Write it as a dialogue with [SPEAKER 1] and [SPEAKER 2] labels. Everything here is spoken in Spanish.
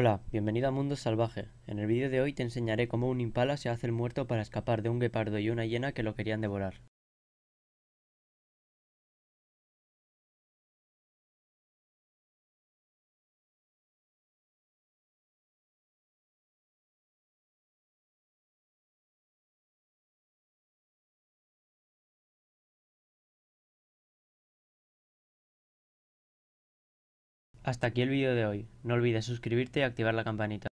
[SPEAKER 1] Hola, bienvenido a Mundo Salvaje. En el vídeo de hoy te enseñaré cómo un impala se hace el muerto para escapar
[SPEAKER 2] de un guepardo y una hiena que lo querían devorar. Hasta aquí el vídeo de hoy, no olvides suscribirte y activar la campanita.